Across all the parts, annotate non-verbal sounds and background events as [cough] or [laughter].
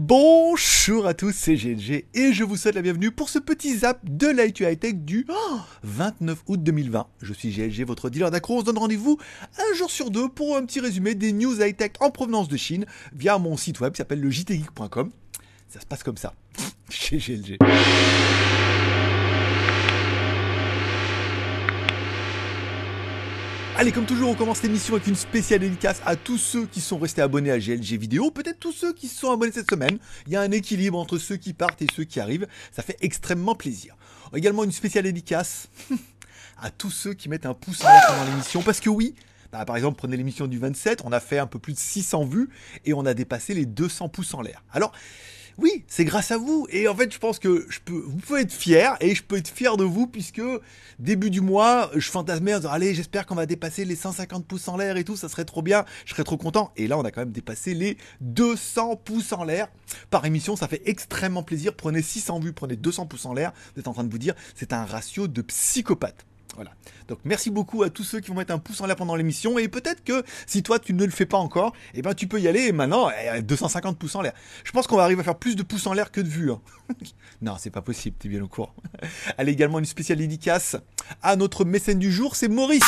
Bonjour à tous, c'est GLG et je vous souhaite la bienvenue pour ce petit zap de l'ITU High Tech du 29 août 2020. Je suis GLG, votre dealer d'accro. On se donne rendez-vous un jour sur deux pour un petit résumé des news high tech en provenance de Chine via mon site web qui s'appelle le jtgeek.com. Ça se passe comme ça chez [laughs] GLG. Allez, comme toujours, on commence l'émission avec une spéciale dédicace à tous ceux qui sont restés abonnés à GLG Vidéo, peut-être tous ceux qui sont abonnés cette semaine. Il y a un équilibre entre ceux qui partent et ceux qui arrivent, ça fait extrêmement plaisir. Également une spéciale dédicace [laughs] à tous ceux qui mettent un pouce en l'air pendant l'émission, parce que oui, bah, par exemple, prenez l'émission du 27, on a fait un peu plus de 600 vues et on a dépassé les 200 pouces en l'air. Alors, oui, c'est grâce à vous. Et en fait, je pense que je peux, vous pouvez être fier et je peux être fier de vous puisque début du mois, je fantasmais en disant, allez, j'espère qu'on va dépasser les 150 pouces en l'air et tout, ça serait trop bien, je serais trop content. Et là, on a quand même dépassé les 200 pouces en l'air par émission, ça fait extrêmement plaisir. Prenez 600 vues, prenez 200 pouces en l'air. Vous êtes en train de vous dire, c'est un ratio de psychopathe. Voilà. Donc merci beaucoup à tous ceux qui vont mettre un pouce en l'air pendant l'émission. Et peut-être que si toi tu ne le fais pas encore, eh ben tu peux y aller maintenant. 250 eh, pouces en l'air. Je pense qu'on va arriver à faire plus de pouces en l'air que de vues. Hein. [laughs] non, c'est pas possible, t'es bien au courant. Elle également une spéciale dédicace à notre mécène du jour, c'est Maurice.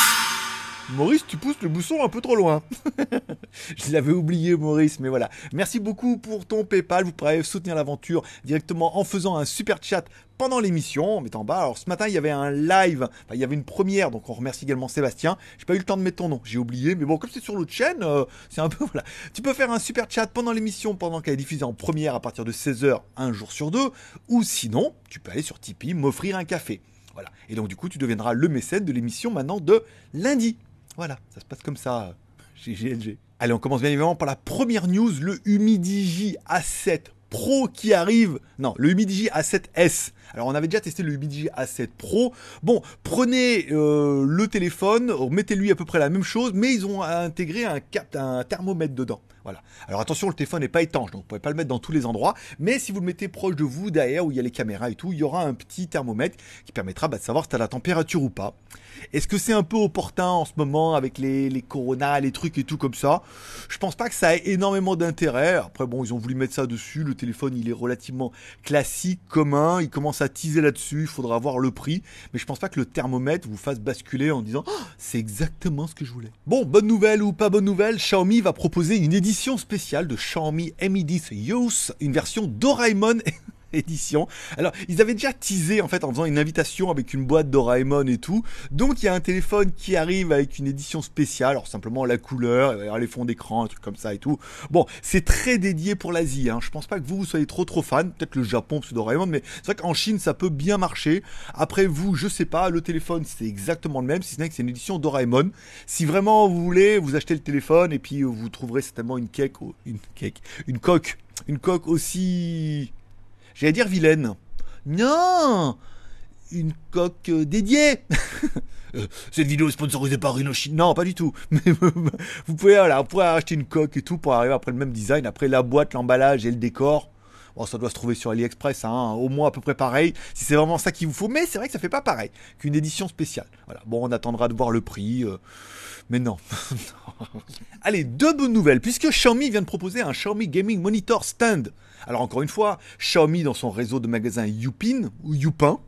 Maurice, tu pousses le bousson un peu trop loin. [laughs] je l'avais oublié, Maurice, mais voilà. Merci beaucoup pour ton PayPal. Vous pourrez soutenir l'aventure directement en faisant un super chat pendant l'émission, On met en bas. Alors ce matin, il y avait un live, il y avait une première, donc on remercie également Sébastien. J'ai pas eu le temps de mettre ton nom, j'ai oublié, mais bon, comme c'est sur l'autre chaîne, euh, c'est un peu [laughs] voilà. Tu peux faire un super chat pendant l'émission, pendant qu'elle est diffusée en première à partir de 16h, un jour sur deux, ou sinon, tu peux aller sur Tipeee, m'offrir un café. Voilà. Et donc du coup, tu deviendras le mécène de l'émission maintenant de lundi. Voilà, ça se passe comme ça chez GLG. Allez, on commence bien évidemment par la première news, le Humidigi A7 Pro qui arrive. Non, le Humidigi A7S alors on avait déjà testé le ubj A7 Pro. Bon, prenez euh, le téléphone, mettez-lui à peu près la même chose, mais ils ont intégré un, un thermomètre dedans. Voilà. Alors attention, le téléphone n'est pas étanche, donc vous pouvez pas le mettre dans tous les endroits. Mais si vous le mettez proche de vous, derrière où il y a les caméras et tout, il y aura un petit thermomètre qui permettra bah, de savoir si tu as la température ou pas. Est-ce que c'est un peu opportun en ce moment avec les, coronas, les trucs et tout comme ça Je pense pas que ça ait énormément d'intérêt. Après bon, ils ont voulu mettre ça dessus. Le téléphone, il est relativement classique, commun. Il commence teaser là-dessus, il faudra voir le prix, mais je pense pas que le thermomètre vous fasse basculer en disant oh, c'est exactement ce que je voulais. Bon, bonne nouvelle ou pas bonne nouvelle, Xiaomi va proposer une édition spéciale de Xiaomi Mi 10 une version Doraemon [laughs] [laughs] édition. Alors, ils avaient déjà teasé en fait en faisant une invitation avec une boîte Doraemon et tout. Donc, il y a un téléphone qui arrive avec une édition spéciale, alors simplement la couleur, les fonds d'écran, un truc comme ça et tout. Bon, c'est très dédié pour l'Asie. Hein. Je pense pas que vous, soyez trop trop fan. Peut-être le Japon, parce que Doraemon, mais c'est vrai qu'en Chine, ça peut bien marcher. Après vous, je sais pas, le téléphone, c'est exactement le même, si ce n'est que c'est une édition Doraemon. Si vraiment vous voulez, vous achetez le téléphone et puis vous trouverez certainement une cake, une cake, une coque une coque aussi J'allais dire vilaine. Non Une coque euh, dédiée [laughs] euh, Cette vidéo est sponsorisée par Rhinoshin. Non, pas du tout. [laughs] Mais vous pouvez, voilà, vous acheter une coque et tout pour arriver après le même design, après la boîte, l'emballage et le décor. Bon, ça doit se trouver sur AliExpress, hein, au moins à peu près pareil, si c'est vraiment ça qu'il vous faut. Mais c'est vrai que ça fait pas pareil qu'une édition spéciale. Voilà, bon, on attendra de voir le prix. Euh, mais non. [laughs] Allez, deux bonnes nouvelles, puisque Xiaomi vient de proposer un Xiaomi Gaming Monitor Stand. Alors encore une fois, Xiaomi dans son réseau de magasins Youpin, ou Yupin,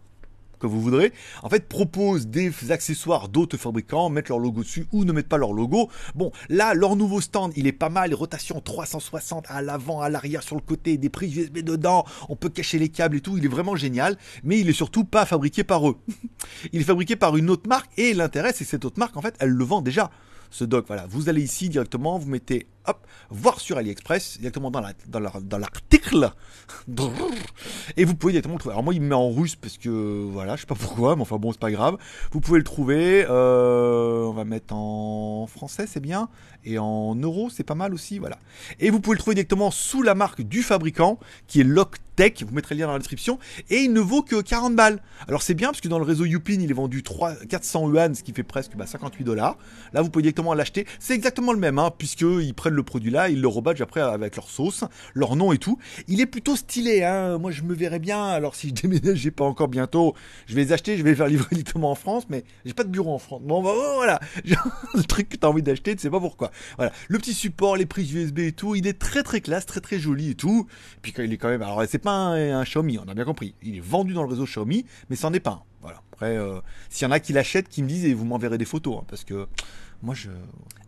que vous voudrez, en fait propose des accessoires d'autres fabricants, mettent leur logo dessus ou ne mettent pas leur logo. Bon, là, leur nouveau stand, il est pas mal, rotation 360 à l'avant, à l'arrière, sur le côté, des prises USB dedans, on peut cacher les câbles et tout, il est vraiment génial, mais il est surtout pas fabriqué par eux. [laughs] il est fabriqué par une autre marque et l'intérêt, c'est que cette autre marque, en fait, elle le vend déjà. Ce doc. voilà, vous allez ici directement, vous mettez voir sur AliExpress, directement dans l'article. dans la, [laughs] et vous pouvez directement le trouver. Alors moi, il me met en russe parce que, voilà, je sais pas pourquoi, mais enfin bon, c'est pas grave. Vous pouvez le trouver, euh, on va mettre en français, c'est bien. Et en euros, c'est pas mal aussi, voilà. Et vous pouvez le trouver directement sous la marque du fabricant, qui est LockTech Vous mettrez le lien dans la description. Et il ne vaut que 40 balles. Alors c'est bien parce que dans le réseau Youpin, il est vendu 3, 400 yuan, ce qui fait presque 58 bah, dollars. Là, vous pouvez directement l'acheter. C'est exactement le même, hein, puisqu'ils prennent le produit là, ils le rebadge après avec leur sauce, leur nom et tout. Il est plutôt stylé, hein. Moi, je me verrais bien. Alors, si je [laughs] déménage, pas encore bientôt, je vais les acheter, je vais les faire livrer directement en France, mais j'ai pas de bureau en France. Bon, bah, oh, voilà. [laughs] le truc que t'as envie d'acheter, tu sais pas pourquoi. Voilà. Le petit support, les prises USB et tout, il est très très classe, très très joli et tout. puis puis, il est quand même, alors, c'est pas un, Xiaomi, on a bien compris. Il est vendu dans le réseau Xiaomi, mais c'en est pas un. Voilà. Après, euh, s'il y en a qui l'achètent, qui me disent, et vous m'enverrez des photos, hein, parce que moi, je.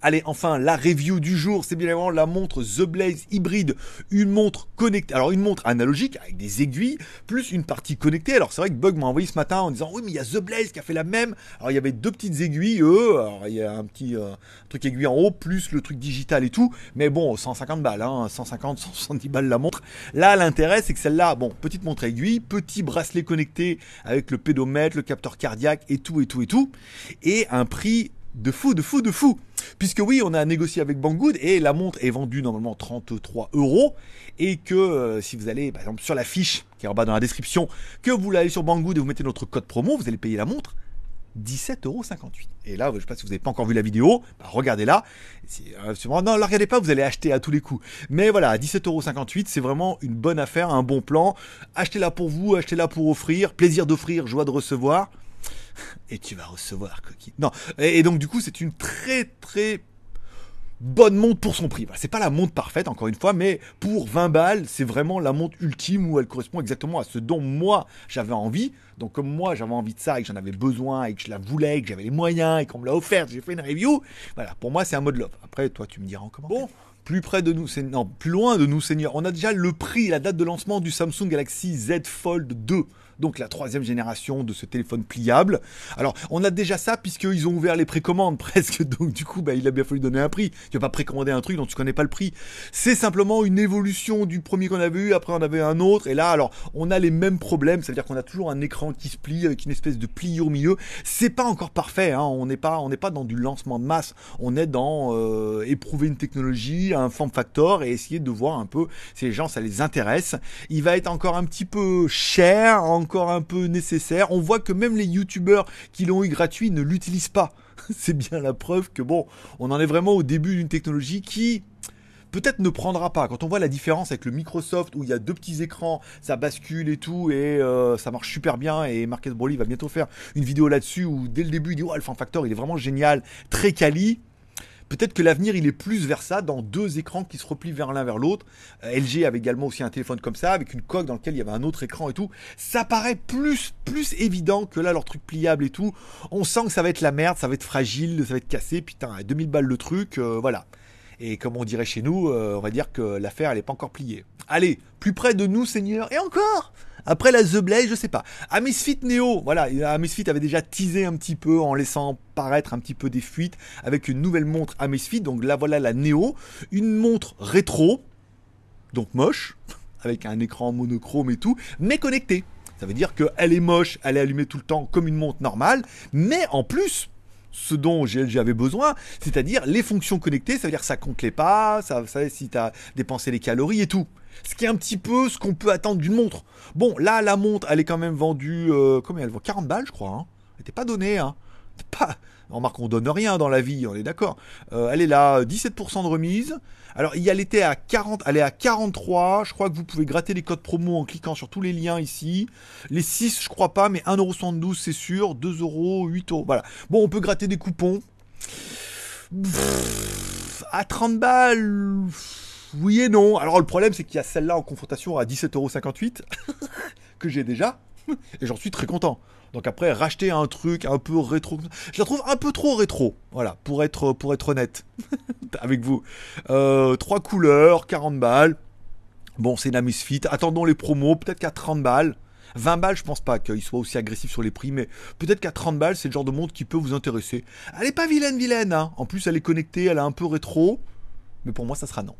Allez, enfin, la review du jour, c'est bien évidemment la montre The Blaze hybride, une montre connectée, alors une montre analogique avec des aiguilles, plus une partie connectée. Alors c'est vrai que Bug m'a envoyé ce matin en disant oui mais il y a The Blaze qui a fait la même. Alors il y avait deux petites aiguilles, eux, alors il y a un petit euh, truc aiguille en haut, plus le truc digital et tout, mais bon, 150 balles, hein, 150, 170 balles la montre. Là, l'intérêt c'est que celle-là, bon, petite montre aiguille, petit bracelet connecté avec le pédomètre, le capteur cardiaque et tout et tout et tout, et un prix de fou, de fou, de fou. Puisque oui, on a négocié avec Banggood et la montre est vendue normalement 33 euros. Et que euh, si vous allez, par exemple, sur la fiche qui est en bas dans la description, que vous allez sur Banggood et vous mettez notre code promo, vous allez payer la montre 17,58 euros. Et là, je ne sais pas si vous n'avez pas encore vu la vidéo, bah, regardez-la. Euh, non, ne la regardez pas, vous allez acheter à tous les coups. Mais voilà, 17,58 euros, c'est vraiment une bonne affaire, un bon plan. Achetez-la pour vous, achetez-la pour offrir. Plaisir d'offrir, joie de recevoir. [laughs] et tu vas recevoir coquille. Non, et, donc du coup, c'est une très très bonne montre pour son prix. ce c'est pas la montre parfaite, encore une fois, mais pour 20 balles, c'est vraiment la montre ultime où elle correspond exactement à ce dont moi j'avais envie. Donc, comme moi j'avais envie de ça et que j'en avais besoin et que je la voulais, et que j'avais les moyens et qu'on me l'a offerte, j'ai fait une review. Voilà, pour moi, c'est un mode love. Après, toi, tu me diras en commentaire. Bon. Plus près de nous, non, plus loin de nous, Seigneur. On a déjà le prix, la date de lancement du Samsung Galaxy Z Fold 2 donc la troisième génération de ce téléphone pliable. Alors, on a déjà ça puisqu'ils ont ouvert les précommandes [laughs] presque, donc du coup, bah, il a bien fallu donner un prix. Tu vas pas précommander un truc dont tu connais pas le prix. C'est simplement une évolution du premier qu'on avait eu, après on avait un autre, et là, alors, on a les mêmes problèmes, c'est-à-dire qu'on a toujours un écran qui se plie avec une espèce de pli au milieu. C'est pas encore parfait, hein. on n'est pas, on n'est pas dans du lancement de masse, on est dans euh, éprouver une technologie, un form factor et essayer de voir un peu si les gens ça les intéresse. Il va être encore un petit peu cher, en encore un peu nécessaire. On voit que même les youtubeurs qui l'ont eu gratuit ne l'utilisent pas. [laughs] C'est bien la preuve que bon, on en est vraiment au début d'une technologie qui peut-être ne prendra pas. Quand on voit la différence avec le Microsoft où il y a deux petits écrans, ça bascule et tout, et euh, ça marche super bien. Et Marcus Broly va bientôt faire une vidéo là-dessus où dès le début il dit oh, le fan factor il est vraiment génial, très quali. Peut-être que l'avenir, il est plus vers ça, dans deux écrans qui se replient vers l'un vers l'autre. Euh, LG avait également aussi un téléphone comme ça, avec une coque dans laquelle il y avait un autre écran et tout. Ça paraît plus, plus évident que là, leur truc pliable et tout. On sent que ça va être la merde, ça va être fragile, ça va être cassé. Putain, 2000 balles le truc, euh, voilà. Et comme on dirait chez nous, euh, on va dire que l'affaire, elle n'est pas encore pliée. Allez, plus près de nous, Seigneur. Et encore Après la The je sais pas. Amisfit Neo, voilà, Amisfit avait déjà teasé un petit peu en laissant paraître un petit peu des fuites avec une nouvelle montre Amisfit. Donc là, voilà la Neo. Une montre rétro, donc moche, [laughs] avec un écran monochrome et tout, mais connectée. Ça veut dire qu'elle est moche, elle est allumée tout le temps comme une montre normale, mais en plus, ce dont GLG avait besoin, c'est-à-dire les fonctions connectées, ça veut dire ça compte les pas, ça, ça si tu as dépensé les calories et tout. Ce qui est un petit peu ce qu'on peut attendre d'une montre. Bon, là, la montre, elle est quand même vendue, euh, combien elle vaut 40 balles, je crois. Hein. Elle n'était pas donnée, hein. Pas, remarque qu'on on donne rien dans la vie, on est d'accord. Euh, elle est là, 17% de remise. Alors, il était à 40, elle est à 43. Je crois que vous pouvez gratter les codes promo en cliquant sur tous les liens ici. Les 6, je crois pas, mais 1,72€ c'est sûr. 2€, Voilà. Bon, on peut gratter des coupons. à 30 balles. Oui et non. Alors, le problème, c'est qu'il y a celle-là en confrontation à 17,58€ [laughs] que j'ai déjà. [laughs] et j'en suis très content. Donc après, racheter un truc un peu rétro, je la trouve un peu trop rétro, voilà, pour être, pour être honnête [laughs] avec vous. Euh, trois couleurs, 40 balles. Bon, c'est la Fit. Attendons les promos, peut-être qu'à 30 balles. 20 balles, je pense pas qu'il soit aussi agressif sur les prix, mais peut-être qu'à 30 balles, c'est le genre de montre qui peut vous intéresser. Elle pas vilaine, vilaine, hein. En plus, elle est connectée, elle est un peu rétro. Mais pour moi, ça sera non.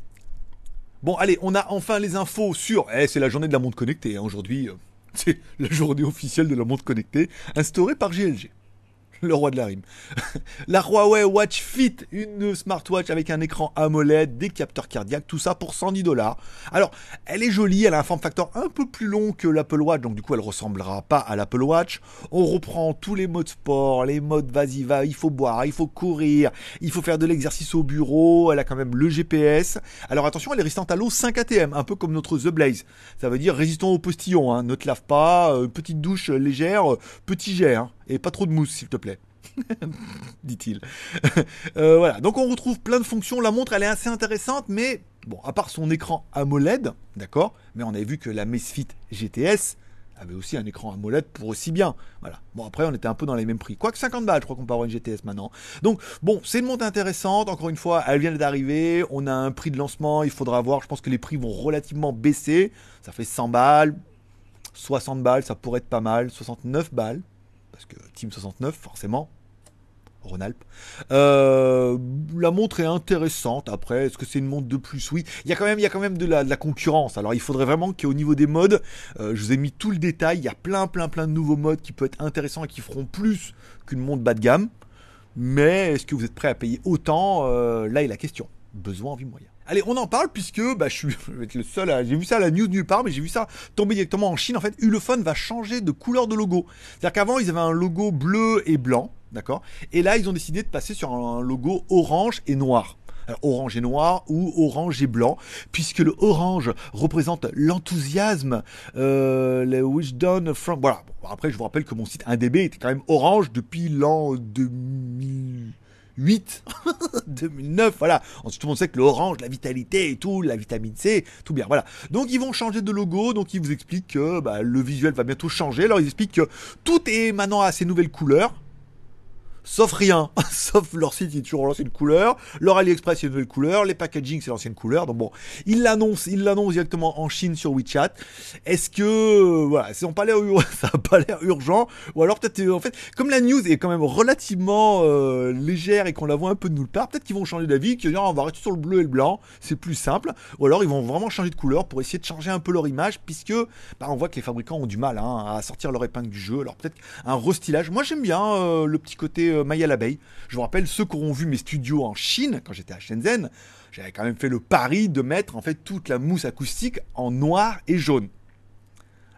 Bon, allez, on a enfin les infos sur. Eh, c'est la journée de la montre connectée hein. aujourd'hui. Euh, c'est la journée officielle de la montre connectée instaurée par GLG le roi de la rime. [laughs] la Huawei Watch Fit, une smartwatch avec un écran AMOLED, des capteurs cardiaques, tout ça pour 110 dollars. Alors, elle est jolie, elle a un form factor un peu plus long que l'Apple Watch, donc du coup, elle ressemblera pas à l'Apple Watch. On reprend tous les modes sport, les modes vas-y va, il faut boire, il faut courir, il faut faire de l'exercice au bureau, elle a quand même le GPS. Alors attention, elle est résistante à l'eau 5 ATM, un peu comme notre The Blaze. Ça veut dire résistant au postillon, hein, ne te lave pas, euh, petite douche légère, euh, petit jet. Hein. Et pas trop de mousse, s'il te plaît. [laughs] dit-il. [laughs] Euh, voilà, donc on retrouve plein de fonctions. La montre, elle est assez intéressante, mais bon, à part son écran AMOLED, d'accord, mais on avait vu que la Mesfit GTS avait aussi un écran AMOLED pour aussi bien. Voilà. Bon, après, on était un peu dans les mêmes prix. Quoique 50 balles, je crois qu'on peut avoir une GTS maintenant. Donc, bon, c'est une montre intéressante. Encore une fois, elle vient d'arriver. On a un prix de lancement. Il faudra voir. Je pense que les prix vont relativement baisser. Ça fait 100 balles. 60 balles, ça pourrait être pas mal. 69 balles, parce que Team 69, forcément. Rhône-Alpes. Euh, la montre est intéressante. Après, est-ce que c'est une montre de plus Oui. Il y a quand même, il y a quand même de la, concurrence. Alors, il faudrait vraiment qu'au niveau des modes, euh, je vous ai mis tout le détail. Il y a plein, plein, plein de nouveaux modes qui peuvent être intéressants et qui feront plus qu'une montre bas de gamme. Mais est-ce que vous êtes prêt à payer autant euh, Là est la question. Besoin, vie moyen. Allez, on en parle puisque bah, je, suis, [laughs] être le seul à. J'ai vu ça à la news nulle part, mais j'ai vu ça tomber directement en Chine. En fait, Ulefone va changer de couleur de logo. C'est-à-dire qu'avant, ils avaient un logo bleu et blanc, d'accord Et là, ils ont décidé de passer sur un logo orange et noir. orange et noir ou orange et blanc, puisque le orange représente l'enthousiasme, euh, le wisdom from. Voilà. après, je vous rappelle que mon site 1DB était quand même orange depuis l'an 2000. 8 2009, [laughs] voilà. Ensuite, tout le monde sait que l'orange, la vitalité et tout, la vitamine C, tout bien, voilà. Donc, ils vont changer de logo, donc ils vous expliquent que bah, le visuel va bientôt changer. Alors, ils expliquent que tout est maintenant à ces nouvelles couleurs sauf rien, [laughs] sauf leur site est toujours l'ancienne couleur, leur AliExpress c'est une nouvelle couleur, les packaging c'est l'ancienne couleur. Donc bon, ils l'annoncent, ils l'annoncent directement en Chine sur WeChat. Est-ce que euh, voilà, ça n'a pas l'air [laughs] ça pas urgent ou alors peut-être euh, en fait comme la news est quand même relativement euh, légère et qu'on la voit un peu de nulle part, peut-être qu'ils vont changer d'avis, qu'ils vont ah, on va rester sur le bleu et le blanc, c'est plus simple ou alors ils vont vraiment changer de couleur pour essayer de changer un peu leur image puisque bah, on voit que les fabricants ont du mal hein, à sortir leur épingle du jeu. Alors peut-être un restylage. Moi j'aime bien le petit côté Maïa euh, Maya l'abeille. Je vous rappelle, ceux qui auront vu mes studios en Chine, quand j'étais à Shenzhen, j'avais quand même fait le pari de mettre en fait toute la mousse acoustique en noir et jaune.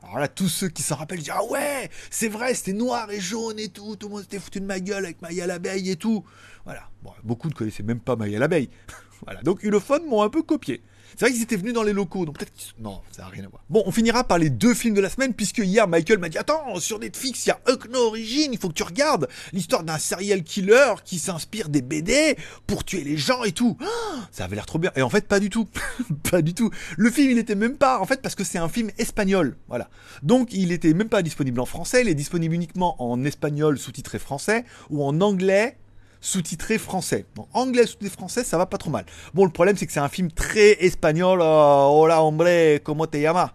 Alors là, tous ceux qui s'en rappellent disent Ah ouais, c'est vrai, c'était noir et jaune et tout, tout le monde s'était foutu de ma gueule avec Maya l'abeille et tout. Voilà, beaucoup ne connaissaient même pas Maya l'abeille. [laughs] voilà, donc Ulophone m'ont un peu copié. C'est vrai qu'ils étaient venus dans les locaux, donc peut-être qu'ils... Non, ça n'a rien à voir. Bon, on finira par les deux films de la semaine, puisque hier, Michael m'a dit, attends, sur Netflix, il y a Huckno Origin, il faut que tu regardes l'histoire d'un serial killer qui s'inspire des BD pour tuer les gens et tout. Ah, ça avait l'air trop bien. Et en fait, pas du tout. [laughs] pas du tout. Le film, il était même pas, en fait, parce que c'est un film espagnol. Voilà. Donc, il n'était même pas disponible en français, il est disponible uniquement en espagnol sous-titré français, ou en anglais sous-titré français. Bon, anglais sous-titré français, ça va pas trop mal. Bon, le problème, c'est que c'est un film très espagnol. Euh, hola, hombre, ¿Cómo te llamas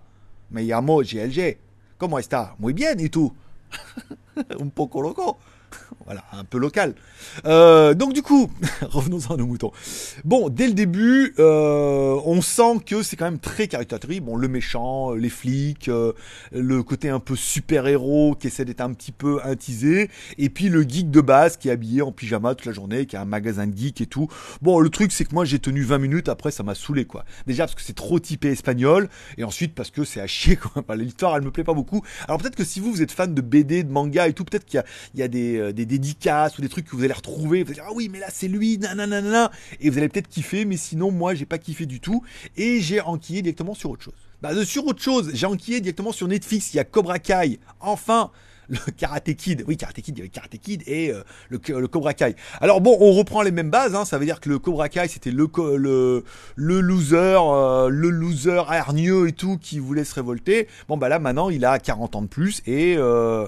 Me llamo GLG. Comment está Muy bien, et tout. [laughs] Un poco loco. Voilà, un peu local. Euh, donc du coup, [laughs] revenons-en à nos moutons. Bon, dès le début, euh, on sent que c'est quand même très caricaturé. Bon, le méchant, les flics, euh, le côté un peu super-héros qui essaie d'être un petit peu intisé, et puis le geek de base qui est habillé en pyjama toute la journée, qui a un magasin de geek et tout. Bon, le truc c'est que moi j'ai tenu 20 minutes, après ça m'a saoulé quoi. Déjà parce que c'est trop typé espagnol, et ensuite parce que c'est à chier quoi. [laughs] L'histoire elle me plaît pas beaucoup. Alors peut-être que si vous, vous êtes fan de BD, de manga et tout, peut-être qu'il y a, des, des dédicaces ou des trucs que vous allez retrouver. Vous allez dire, ah oui, mais là, c'est lui, nananana, Et vous allez peut-être kiffer, mais sinon, moi, j'ai pas kiffé du tout. Et j'ai enquillé directement sur autre chose. Bah, sur autre chose, j'ai enquillé directement sur Netflix. Il y a Cobra Kai. Enfin! le [laughs] Karate Kid. Oui, Karate Kid, il y avait Karate Kid et euh, le, Cobra Kai. Alors bon, on reprend les mêmes bases. Hein. ça veut dire que le Cobra Kai, c'était le, le, loser, euh, le loser hargneux et tout qui voulait se révolter. Bon bah là, maintenant, il a 40 ans de plus et euh,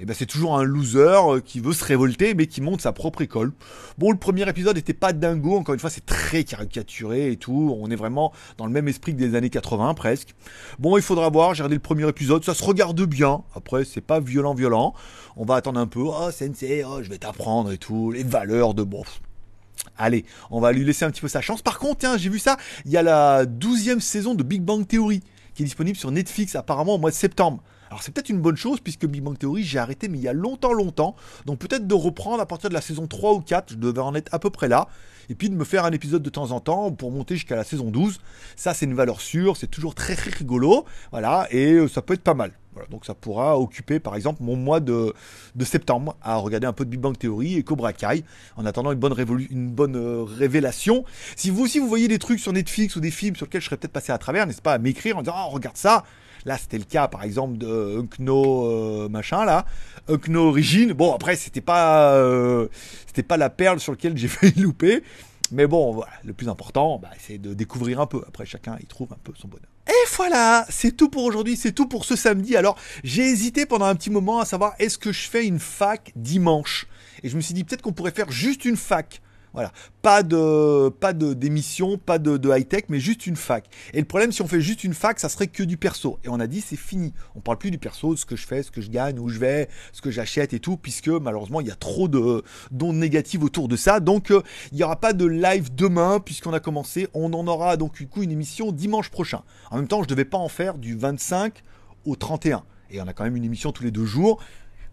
et eh ben c'est toujours un loser euh, qui veut se révolter mais qui monte sa propre école. Bon, le premier épisode n'était pas dingo, encore une fois, c'est très caricaturé et tout. On est vraiment dans le même esprit que des années 80 presque. Bon, il faudra voir, j'ai regardé le premier épisode, ça se regarde bien. Après, c'est pas violent, violent. On va attendre un peu. Oh, sensei, oh, je vais t'apprendre et tout. Les valeurs de bon. Allez, on va lui laisser un petit peu sa chance. Par contre, tiens, j'ai vu ça, il y a la 12e saison de Big Bang Theory qui est disponible sur Netflix apparemment au mois de septembre. Alors c'est peut-être une bonne chose puisque Big Bang Theory, j'ai arrêté mais il y a longtemps, longtemps. Donc peut-être de reprendre à partir de la saison 3 ou 4, je devais en être à peu près là. Et puis de me faire un épisode de temps en temps pour monter jusqu'à la saison 12. Ça c'est une valeur sûre, c'est toujours très, très rigolo. Voilà, et euh, ça peut être pas mal. Voilà, donc ça pourra occuper par exemple mon mois de, septembre à regarder un peu de Big Bang Theory et Cobra Kai en attendant une bonne, une bonne euh, révélation. Si vous aussi vous voyez des trucs sur Netflix ou des films sur lesquels je serais peut-être passé à travers, n'est-ce pas, à m'écrire en disant oh, regarde ça, Là, c'était le cas, par exemple, de KnO, euh, machin là, KnO Origine. Bon, après, c'était pas, euh, c'était pas la perle sur laquelle j'ai [laughs] failli louper. Mais bon, voilà, le plus important, bah, c'est de découvrir un peu. Après, chacun y trouve un peu son bonheur. Et voilà, c'est tout pour aujourd'hui, c'est tout pour ce samedi. Alors, j'ai hésité pendant un petit moment à savoir est-ce que je fais une fac dimanche. Et je me suis dit peut-être qu'on pourrait faire juste une fac. Voilà. Pas de, pas d'émission, pas de, high-tech, mais juste une fac. Et le problème, si on fait juste une fac, ça serait que du perso. Et on a dit, c'est fini. On parle plus du perso, de ce que je fais, ce que je gagne, où je vais, ce que j'achète et tout, puisque malheureusement, il y a trop de d'ondes négatives autour de ça. Donc, euh, il n'y aura pas de live demain, puisqu'on a commencé. On en aura donc, du coup, une émission dimanche prochain. En même temps, je ne devais pas en faire du 25 au 31. Et on a quand même une émission tous les deux jours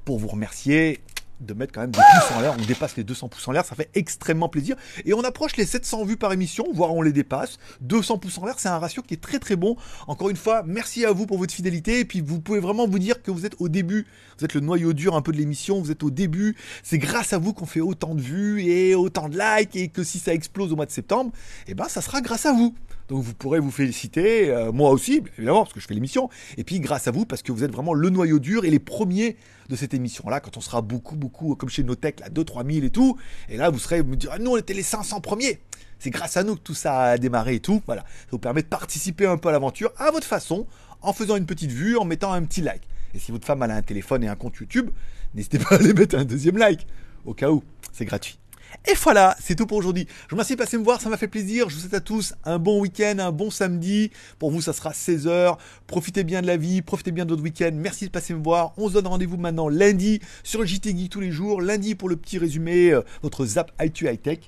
pour vous remercier de mettre quand même des pouces en l'air. On dépasse les 200 pouces en l'air, ça fait extrêmement plaisir. Et on approche les 700 vues par émission, voire on les dépasse. 200 pouces en l'air, c'est un ratio qui est très très bon. Encore une fois, merci à vous pour votre fidélité. Et puis vous pouvez vraiment vous dire que vous êtes au début. Vous êtes le noyau dur un peu de l'émission, vous êtes au début. C'est grâce à vous qu'on fait autant de vues et autant de likes. Et que si ça explose au mois de septembre, eh ben ça sera grâce à vous. Donc vous pourrez vous féliciter, euh, moi aussi, évidemment, parce que je fais l'émission, et puis grâce à vous, parce que vous êtes vraiment le noyau dur et les premiers de cette émission-là, quand on sera beaucoup, beaucoup, comme chez Notech, là, 2-3 et tout, et là, vous serez, vous me direz, ah, nous, on était les 500 premiers. C'est grâce à nous que tout ça a démarré et tout, voilà. Ça vous permet de participer un peu à l'aventure, à votre façon, en faisant une petite vue, en mettant un petit like. Et si votre femme a un téléphone et un compte YouTube, n'hésitez pas à aller mettre un deuxième like, au cas où, c'est gratuit. Et voilà, c'est tout pour aujourd'hui. Je vous remercie de passer me voir, ça m'a fait plaisir. Je vous souhaite à tous un bon week-end, un bon samedi. Pour vous, ça sera 16h. Profitez bien de la vie, profitez bien de votre week-end. Merci de passer me voir. On se donne rendez-vous maintenant lundi sur Geek tous les jours. Lundi pour le petit résumé, votre euh, Zap High Tech.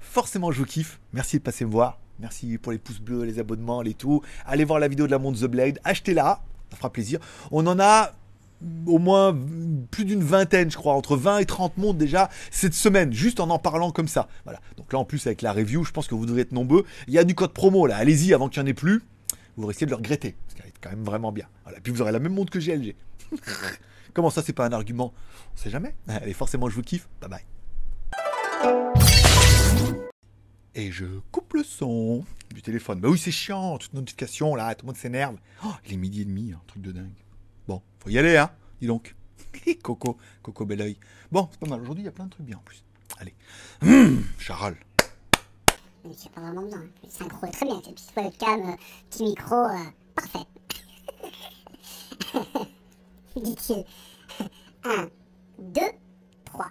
Forcément, je vous kiffe. Merci de passer me voir. Merci pour les pouces bleus, les abonnements, les tout. Allez voir la vidéo de la montre The Blade. Achetez-la, ça fera plaisir. On en a au moins plus d'une vingtaine, je crois, entre 20 et 30 mondes déjà cette semaine, juste en en parlant comme ça. Voilà. Donc là, en plus, avec la review, je pense que vous devrez être nombreux. Il y a du code promo là, allez-y avant qu'il n'y en ait plus. Vous risquez de le regretter, parce qu'elle est quand même vraiment bien. Voilà. Puis vous aurez la même montre que GLG. [laughs] Comment ça, c'est pas un argument On sait jamais. [laughs] Allez, forcément, je vous kiffe. Bye bye. Et je coupe le son du téléphone. Bah oui, c'est chiant, toute notification là, tout le monde s'énerve. Oh, il est midi et demi, un truc de dingue. Bon, faut y aller, hein Dis donc. [laughs] Coco, Coco bel oeil. Bon, c'est pas mal. Aujourd'hui, il y a plein de trucs bien en plus. Allez. mmh, hum, Charal. C'est pas vraiment besoin. Hein. Synchro, très bien. Cette petite webcam, euh, petit micro, euh, parfait. [laughs] Dit-il. 1, 2, 3.